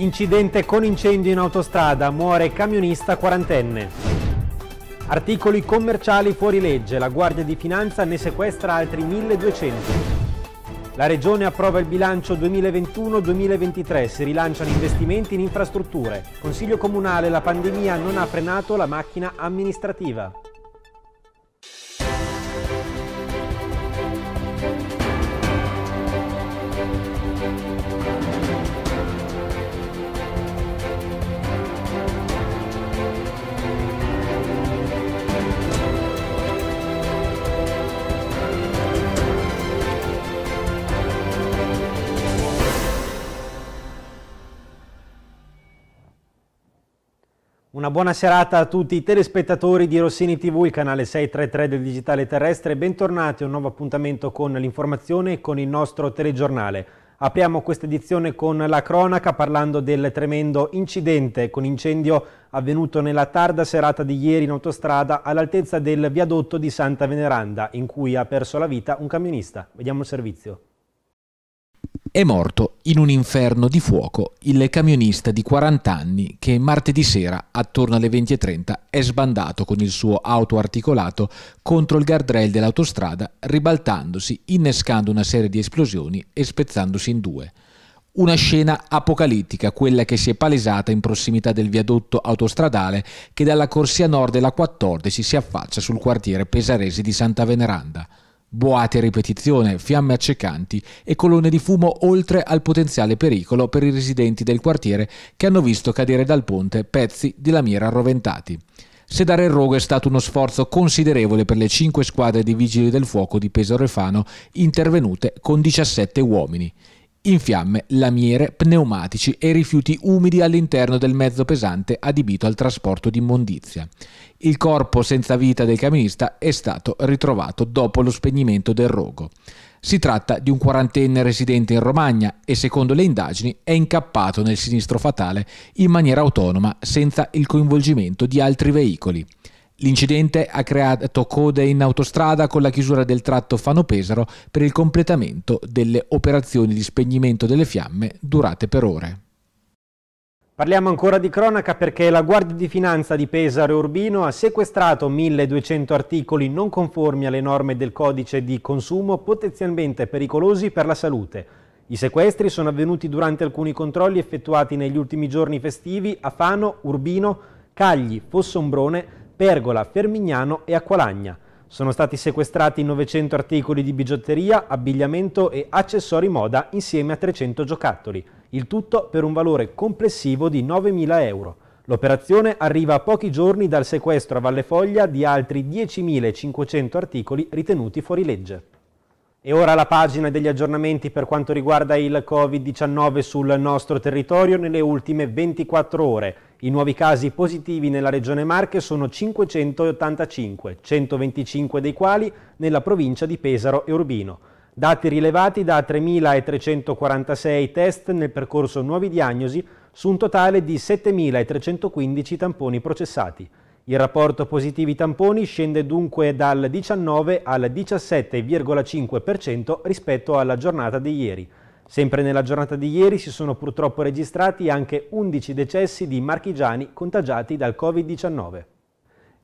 Incidente con incendio in autostrada, muore camionista quarantenne. Articoli commerciali fuori legge, la Guardia di Finanza ne sequestra altri 1200. La Regione approva il bilancio 2021-2023, si rilanciano investimenti in infrastrutture. Consiglio Comunale, la pandemia non ha frenato la macchina amministrativa. Una buona serata a tutti i telespettatori di Rossini TV, il canale 633 del Digitale Terrestre. Bentornati a un nuovo appuntamento con l'informazione e con il nostro telegiornale. Apriamo questa edizione con la cronaca parlando del tremendo incidente con incendio avvenuto nella tarda serata di ieri in autostrada all'altezza del viadotto di Santa Veneranda in cui ha perso la vita un camionista. Vediamo il servizio. È morto in un inferno di fuoco il camionista di 40 anni che martedì sera attorno alle 20.30 è sbandato con il suo auto articolato contro il guardrail dell'autostrada ribaltandosi, innescando una serie di esplosioni e spezzandosi in due. Una scena apocalittica, quella che si è palesata in prossimità del viadotto autostradale che dalla corsia nord della 14 si affaccia sul quartiere pesarese di Santa Veneranda boate a ripetizione, fiamme accecanti e colonne di fumo oltre al potenziale pericolo per i residenti del quartiere che hanno visto cadere dal ponte pezzi di lamiera arroventati. Sedare il rogo è stato uno sforzo considerevole per le cinque squadre di vigili del fuoco di Pesaro e Fano intervenute con 17 uomini in fiamme, lamiere, pneumatici e rifiuti umidi all'interno del mezzo pesante adibito al trasporto di immondizia. Il corpo senza vita del camionista è stato ritrovato dopo lo spegnimento del rogo. Si tratta di un quarantenne residente in Romagna e secondo le indagini è incappato nel sinistro fatale in maniera autonoma senza il coinvolgimento di altri veicoli. L'incidente ha creato code in autostrada con la chiusura del tratto Fano-Pesaro per il completamento delle operazioni di spegnimento delle fiamme durate per ore. Parliamo ancora di cronaca perché la Guardia di Finanza di Pesaro e Urbino ha sequestrato 1200 articoli non conformi alle norme del codice di consumo potenzialmente pericolosi per la salute. I sequestri sono avvenuti durante alcuni controlli effettuati negli ultimi giorni festivi a Fano, Urbino, Cagli, Fossombrone, Pergola, Fermignano e Acqualagna. Sono stati sequestrati 900 articoli di bigiotteria, abbigliamento e accessori moda insieme a 300 giocattoli, il tutto per un valore complessivo di 9.000 euro. L'operazione arriva a pochi giorni dal sequestro a Valle Foglia di altri 10.500 articoli ritenuti fuori legge. E ora la pagina degli aggiornamenti per quanto riguarda il Covid-19 sul nostro territorio nelle ultime 24 ore. I nuovi casi positivi nella regione Marche sono 585, 125 dei quali nella provincia di Pesaro e Urbino. Dati rilevati da 3.346 test nel percorso nuovi diagnosi su un totale di 7.315 tamponi processati. Il rapporto positivi tamponi scende dunque dal 19 al 17,5% rispetto alla giornata di ieri. Sempre nella giornata di ieri si sono purtroppo registrati anche 11 decessi di marchigiani contagiati dal Covid-19.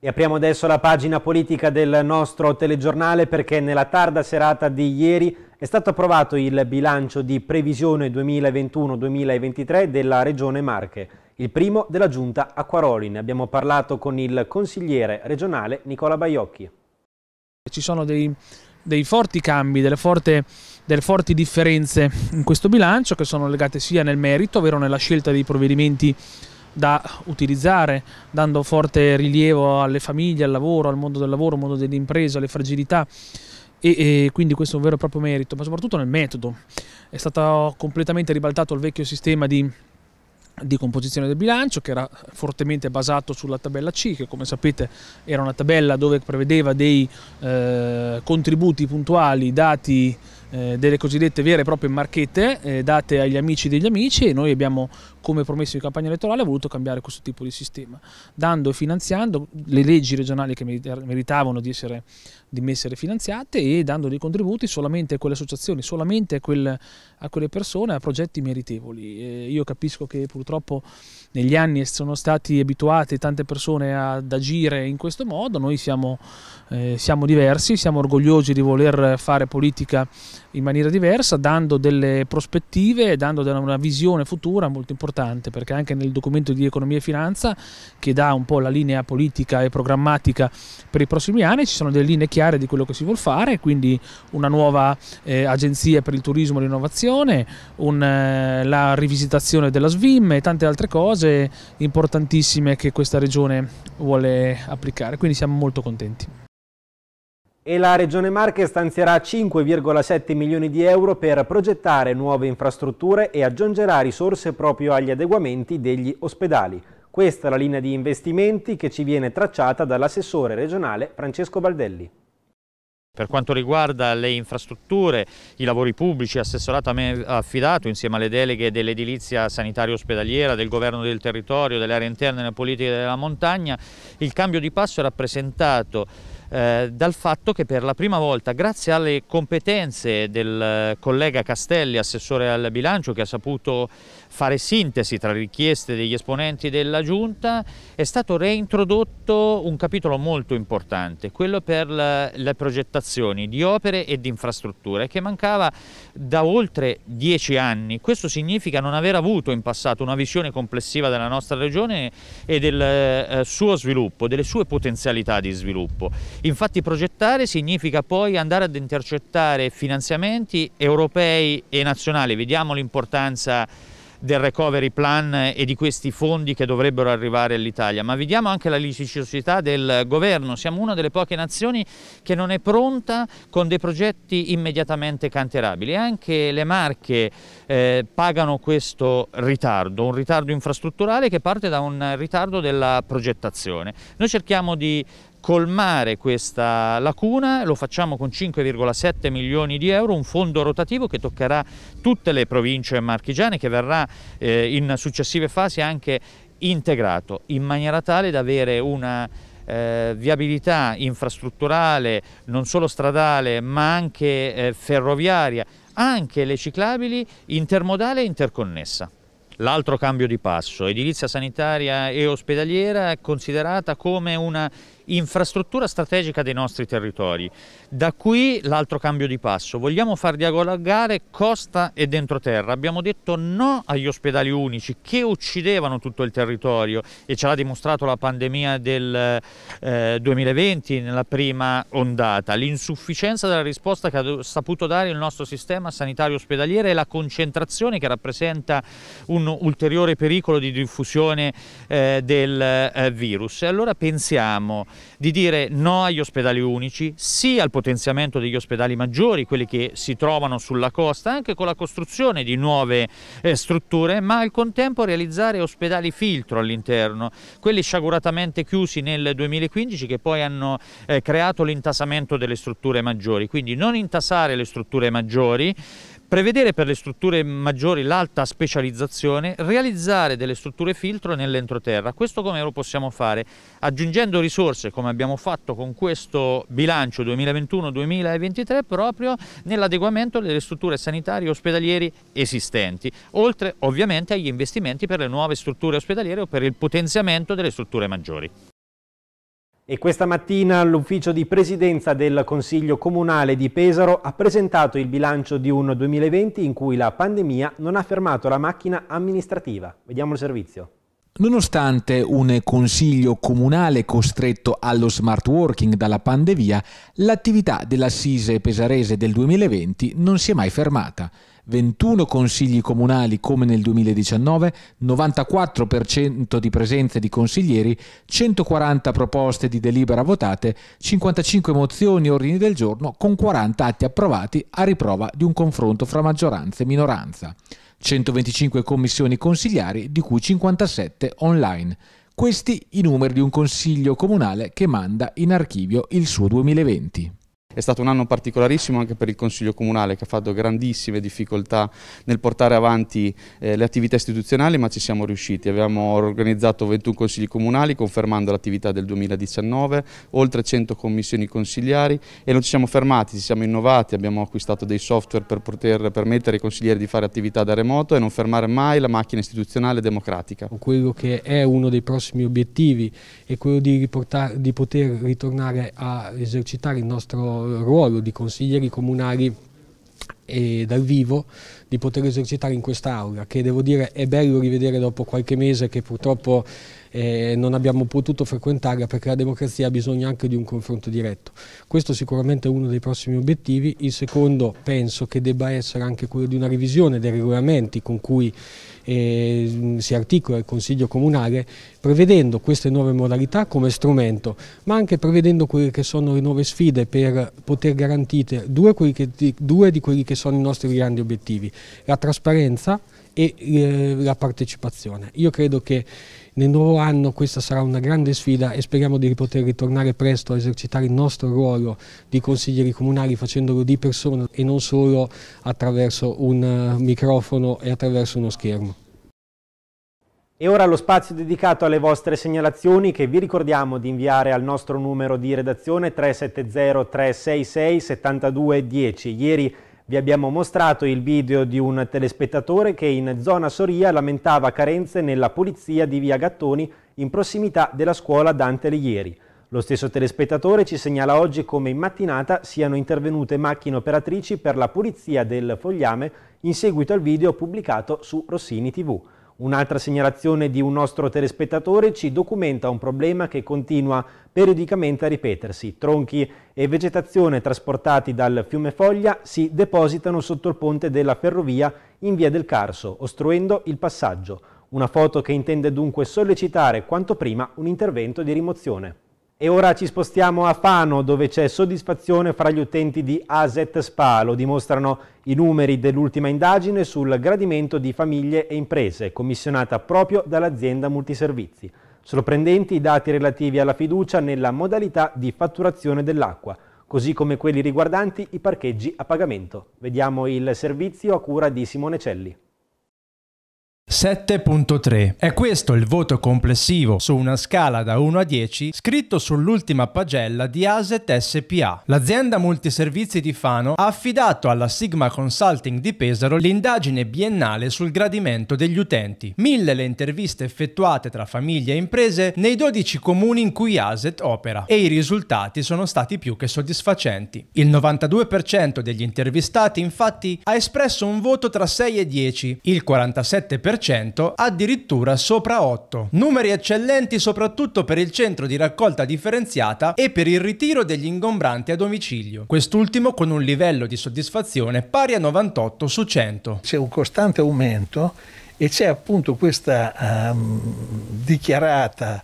E apriamo adesso la pagina politica del nostro telegiornale perché nella tarda serata di ieri è stato approvato il bilancio di previsione 2021-2023 della Regione Marche. Il primo della giunta Acquaroli, ne abbiamo parlato con il consigliere regionale Nicola Baiocchi. Ci sono dei, dei forti cambi, delle, forte, delle forti differenze in questo bilancio che sono legate sia nel merito, ovvero nella scelta dei provvedimenti da utilizzare, dando forte rilievo alle famiglie, al lavoro, al mondo del lavoro, al mondo dell'impresa, alle fragilità e, e, quindi questo è un vero e proprio merito, ma soprattutto nel metodo. È stato completamente ribaltato il vecchio sistema di di composizione del bilancio che era fortemente basato sulla tabella C che come sapete era una tabella dove prevedeva dei eh, contributi puntuali dati eh, delle cosiddette vere e proprie marchette eh, date agli amici degli amici e noi abbiamo come promesso di campagna elettorale voluto cambiare questo tipo di sistema dando e finanziando le leggi regionali che meritavano di essere di essere finanziate e dando dei contributi solamente a quelle associazioni, solamente a, quel, a quelle persone, a progetti meritevoli. Eh, io capisco che purtroppo negli anni sono stati abituati tante persone ad agire in questo modo, noi siamo, eh, siamo diversi, siamo orgogliosi di voler fare politica in maniera diversa, dando delle prospettive, dando una visione futura molto importante, perché anche nel documento di economia e finanza, che dà un po' la linea politica e programmatica per i prossimi anni, ci sono delle linee chiare chiare di quello che si vuole fare, quindi una nuova eh, agenzia per il turismo e l'innovazione, un, eh, la rivisitazione della SVIM e tante altre cose importantissime che questa regione vuole applicare, quindi siamo molto contenti e la Regione Marche stanzierà 5,7 milioni di euro per progettare nuove infrastrutture e aggiungerà risorse proprio agli adeguamenti degli ospedali. Questa è la linea di investimenti che ci viene tracciata dall'assessore regionale Francesco Baldelli. Per quanto riguarda le infrastrutture, i lavori pubblici, assessorato a me affidato insieme alle deleghe dell'edilizia sanitaria ospedaliera, del governo del territorio, delle aree interne e delle politiche della montagna, il cambio di passo è rappresentato eh, dal fatto che per la prima volta, grazie alle competenze del eh, collega Castelli, assessore al bilancio, che ha saputo fare sintesi tra le richieste degli esponenti della Giunta, è stato reintrodotto un capitolo molto importante, quello per le progettazioni di opere e di infrastrutture, che mancava da oltre dieci anni. Questo significa non aver avuto in passato una visione complessiva della nostra regione e del eh, suo sviluppo, delle sue potenzialità di sviluppo. Infatti progettare significa poi andare ad intercettare finanziamenti europei e nazionali, vediamo l'importanza del recovery plan e di questi fondi che dovrebbero arrivare all'Italia, ma vediamo anche la litigiosità del governo, siamo una delle poche nazioni che non è pronta con dei progetti immediatamente canterabili. anche le marche eh, pagano questo ritardo, un ritardo infrastrutturale che parte da un ritardo della progettazione. Noi cerchiamo di colmare questa lacuna, lo facciamo con 5,7 milioni di euro, un fondo rotativo che toccherà tutte le province marchigiane che verrà eh, in successive fasi anche integrato in maniera tale da avere una eh, viabilità infrastrutturale non solo stradale ma anche eh, ferroviaria, anche le ciclabili intermodale e interconnessa. L'altro cambio di passo, edilizia sanitaria e ospedaliera considerata come una infrastruttura strategica dei nostri territori. Da qui l'altro cambio di passo, vogliamo far dialogare costa e dentroterra, abbiamo detto no agli ospedali unici che uccidevano tutto il territorio e ce l'ha dimostrato la pandemia del eh, 2020 nella prima ondata, l'insufficienza della risposta che ha saputo dare il nostro sistema sanitario ospedaliere e la concentrazione che rappresenta un ulteriore pericolo di diffusione eh, del eh, virus. E allora pensiamo di dire no agli ospedali unici, sì al potenziamento degli ospedali maggiori, quelli che si trovano sulla costa, anche con la costruzione di nuove eh, strutture, ma al contempo realizzare ospedali filtro all'interno, quelli sciaguratamente chiusi nel 2015 che poi hanno eh, creato l'intasamento delle strutture maggiori, quindi non intasare le strutture maggiori, Prevedere per le strutture maggiori l'alta specializzazione, realizzare delle strutture filtro nell'entroterra. Questo come lo possiamo fare? Aggiungendo risorse, come abbiamo fatto con questo bilancio 2021-2023, proprio nell'adeguamento delle strutture sanitarie e ospedalieri esistenti, oltre ovviamente agli investimenti per le nuove strutture ospedaliere o per il potenziamento delle strutture maggiori. E questa mattina l'ufficio di presidenza del Consiglio Comunale di Pesaro ha presentato il bilancio di un 2020 in cui la pandemia non ha fermato la macchina amministrativa. Vediamo il servizio. Nonostante un consiglio comunale costretto allo smart working dalla pandemia, l'attività dell'assise pesarese del 2020 non si è mai fermata. 21 consigli comunali come nel 2019, 94% di presenze di consiglieri, 140 proposte di delibera votate, 55 mozioni e ordini del giorno con 40 atti approvati a riprova di un confronto fra maggioranza e minoranza. 125 commissioni consigliari, di cui 57 online. Questi i numeri di un consiglio comunale che manda in archivio il suo 2020. È stato un anno particolarissimo anche per il Consiglio Comunale che ha fatto grandissime difficoltà nel portare avanti eh, le attività istituzionali ma ci siamo riusciti. Abbiamo organizzato 21 consigli comunali confermando l'attività del 2019, oltre 100 commissioni consigliari e non ci siamo fermati, ci siamo innovati, abbiamo acquistato dei software per poter permettere ai consiglieri di fare attività da remoto e non fermare mai la macchina istituzionale democratica. Quello che è uno dei prossimi obiettivi è quello di, riportare, di poter ritornare a esercitare il nostro ruolo di consiglieri comunali e dal vivo di poter esercitare in quest'aula che devo dire è bello rivedere dopo qualche mese che purtroppo eh, non abbiamo potuto frequentarla perché la democrazia ha bisogno anche di un confronto diretto. Questo sicuramente è uno dei prossimi obiettivi, il secondo penso che debba essere anche quello di una revisione dei regolamenti con cui eh, si articola il Consiglio Comunale prevedendo queste nuove modalità come strumento ma anche prevedendo quelle che sono le nuove sfide per poter garantire due, due di quelli che che sono i nostri grandi obiettivi, la trasparenza e eh, la partecipazione. Io credo che nel nuovo anno questa sarà una grande sfida e speriamo di poter ritornare presto a esercitare il nostro ruolo di consiglieri comunali facendolo di persona e non solo attraverso un eh, microfono e attraverso uno schermo. E ora lo spazio dedicato alle vostre segnalazioni che vi ricordiamo di inviare al nostro numero di redazione 370 366 7210. Ieri vi abbiamo mostrato il video di un telespettatore che in zona Soria lamentava carenze nella pulizia di via Gattoni in prossimità della scuola Dante Alighieri. Lo stesso telespettatore ci segnala oggi come in mattinata siano intervenute macchine operatrici per la pulizia del fogliame in seguito al video pubblicato su Rossini TV. Un'altra segnalazione di un nostro telespettatore ci documenta un problema che continua periodicamente a ripetersi. Tronchi e vegetazione trasportati dal fiume Foglia si depositano sotto il ponte della ferrovia in via del Carso, ostruendo il passaggio. Una foto che intende dunque sollecitare quanto prima un intervento di rimozione. E ora ci spostiamo a Fano, dove c'è soddisfazione fra gli utenti di Aset Spa. Lo dimostrano i numeri dell'ultima indagine sul gradimento di famiglie e imprese, commissionata proprio dall'azienda multiservizi. Sorprendenti i dati relativi alla fiducia nella modalità di fatturazione dell'acqua, così come quelli riguardanti i parcheggi a pagamento. Vediamo il servizio a cura di Simone Celli. 7.3 è questo il voto complessivo su una scala da 1 a 10 scritto sull'ultima pagella di Aset SPA. L'azienda multiservizi di Fano ha affidato alla Sigma Consulting di Pesaro l'indagine biennale sul gradimento degli utenti. Mille le interviste effettuate tra famiglie e imprese nei 12 comuni in cui Aset opera e i risultati sono stati più che soddisfacenti. Il 92% degli intervistati infatti ha espresso un voto tra 6 e 10, il 47% 10%, addirittura sopra 8. Numeri eccellenti soprattutto per il centro di raccolta differenziata e per il ritiro degli ingombranti a domicilio, quest'ultimo con un livello di soddisfazione pari a 98 su 100. C'è un costante aumento e c'è appunto questa um, dichiarata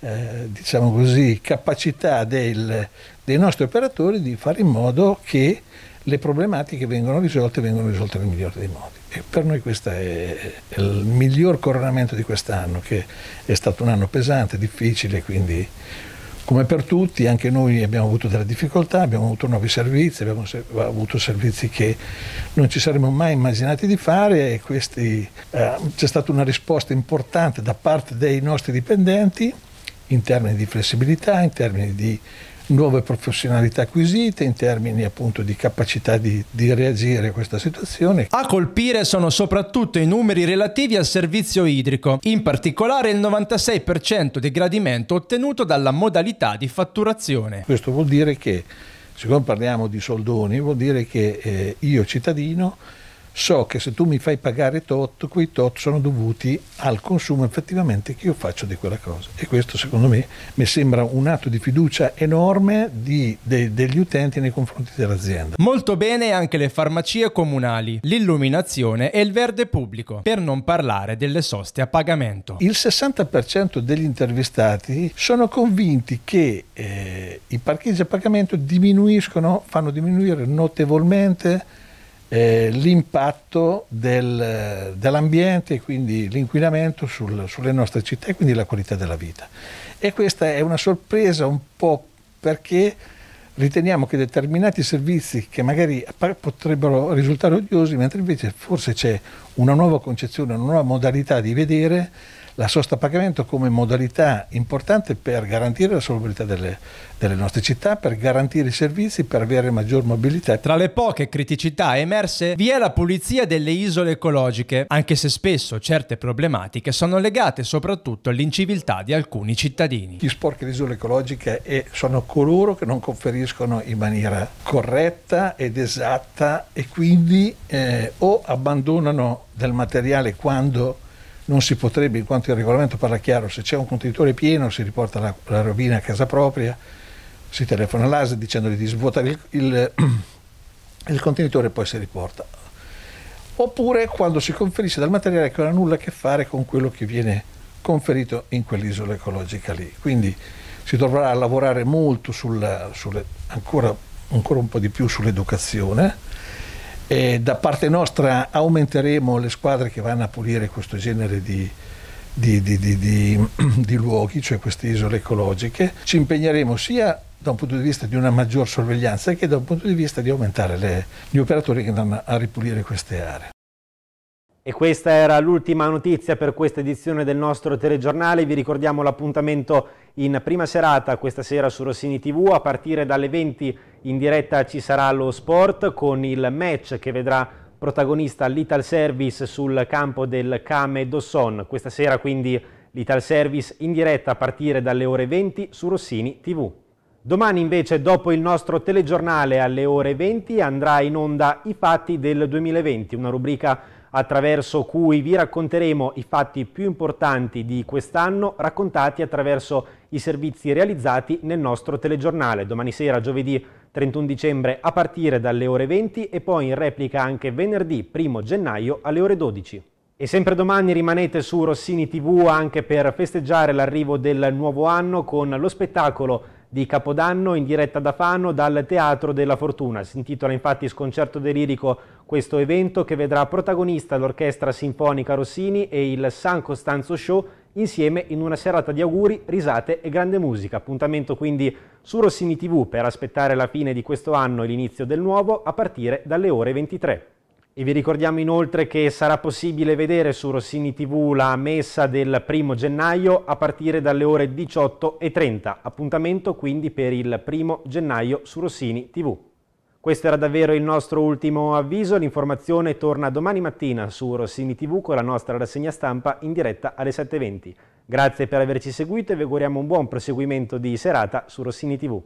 eh, diciamo così, capacità del, dei nostri operatori di fare in modo che le problematiche vengono risolte, e vengono risolte nel migliore dei modi. E per noi questo è il miglior coronamento di quest'anno, che è stato un anno pesante, difficile, quindi come per tutti, anche noi abbiamo avuto delle difficoltà, abbiamo avuto nuovi servizi, abbiamo avuto servizi che non ci saremmo mai immaginati di fare e questi, eh, c'è stata una risposta importante da parte dei nostri dipendenti in termini di flessibilità, in termini di nuove professionalità acquisite in termini appunto di capacità di, di reagire a questa situazione. A colpire sono soprattutto i numeri relativi al servizio idrico, in particolare il 96% di gradimento ottenuto dalla modalità di fatturazione. Questo vuol dire che, siccome parliamo di soldoni, vuol dire che eh, io cittadino so che se tu mi fai pagare tot, quei tot sono dovuti al consumo effettivamente che io faccio di quella cosa. E questo secondo me mi sembra un atto di fiducia enorme di, de, degli utenti nei confronti dell'azienda. Molto bene anche le farmacie comunali, l'illuminazione e il verde pubblico, per non parlare delle soste a pagamento. Il 60% degli intervistati sono convinti che eh, i parcheggi a pagamento diminuiscono, fanno diminuire notevolmente eh, l'impatto del, dell'ambiente e quindi l'inquinamento sul, sulle nostre città e quindi la qualità della vita. E questa è una sorpresa un po' perché riteniamo che determinati servizi che magari potrebbero risultare odiosi, mentre invece forse c'è una nuova concezione, una nuova modalità di vedere la sosta a pagamento come modalità importante per garantire la solubilità delle, delle nostre città, per garantire i servizi, per avere maggior mobilità. Tra le poche criticità emerse vi è la pulizia delle isole ecologiche, anche se spesso certe problematiche sono legate soprattutto all'inciviltà di alcuni cittadini. Chi sporca le isole ecologiche è, sono coloro che non conferiscono in maniera corretta ed esatta e quindi eh, o abbandonano del materiale quando non si potrebbe, in quanto il regolamento parla chiaro, se c'è un contenitore pieno si riporta la, la rovina a casa propria, si telefona all'ASE dicendogli di svuotare il, il, il contenitore e poi si riporta. Oppure quando si conferisce dal materiale che non ha nulla a che fare con quello che viene conferito in quell'isola ecologica lì. Quindi si dovrà lavorare molto sulla, sulle, ancora, ancora un po' di più sull'educazione eh, da parte nostra aumenteremo le squadre che vanno a pulire questo genere di, di, di, di, luoghi, cioè queste isole ecologiche. Ci impegneremo sia da un punto di vista di una maggior sorveglianza che da un punto di vista di aumentare le, gli operatori che andranno a ripulire queste aree. E questa era l'ultima notizia per questa edizione del nostro telegiornale. Vi ricordiamo l'appuntamento in prima serata questa sera su Rossini TV. A partire dalle 20 in diretta ci sarà lo sport con il match che vedrà protagonista l'Ital Service sul campo del Came Dosson. Questa sera quindi l'Ital Service in diretta a partire dalle ore 20 su Rossini TV. Domani invece, dopo il nostro telegiornale alle ore 20, andrà in onda i fatti del 2020, una rubrica attraverso cui vi racconteremo i fatti più importanti di quest'anno raccontati attraverso i servizi realizzati nel nostro telegiornale. Domani sera, giovedì 31 dicembre a partire dalle ore 20 e poi in replica anche venerdì 1 gennaio alle ore 12. E sempre domani rimanete su Rossini TV anche per festeggiare l'arrivo del nuovo anno con lo spettacolo di Capodanno in diretta da Fano dal Teatro della Fortuna. Si intitola infatti Sconcerto delirico questo evento che vedrà protagonista l'Orchestra Sinfonica Rossini e il San Costanzo Show insieme in una serata di auguri, risate e grande musica. Appuntamento quindi su Rossini TV per aspettare la fine di questo anno e l'inizio del nuovo a partire dalle ore 23. E vi ricordiamo inoltre che sarà possibile vedere su Rossini TV la messa del primo gennaio a partire dalle ore 18.30. Appuntamento quindi per il primo gennaio su Rossini TV. Questo era davvero il nostro ultimo avviso, l'informazione torna domani mattina su Rossini TV con la nostra rassegna stampa in diretta alle 7.20. Grazie per averci seguito e vi auguriamo un buon proseguimento di serata su Rossini TV.